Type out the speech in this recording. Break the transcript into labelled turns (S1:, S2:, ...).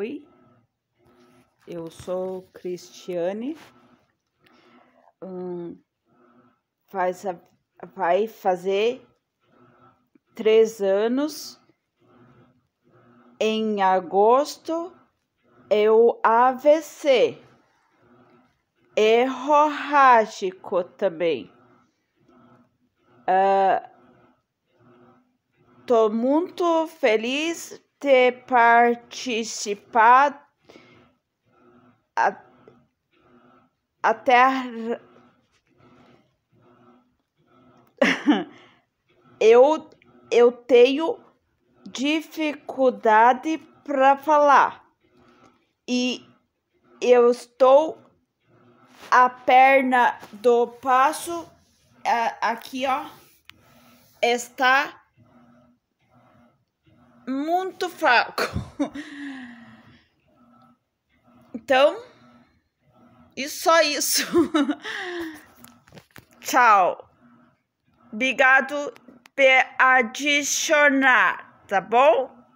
S1: Oi, eu sou Cristiane. Hum, faz a, vai fazer três anos. Em agosto, eu AVC. Hemorrágico também. Uh, tô muito feliz ter participado a, até eu eu tenho dificuldade para falar e eu estou a perna do passo é, aqui ó está muito fraco. Então, e só isso. Tchau. Obrigado por adicionar, tá bom?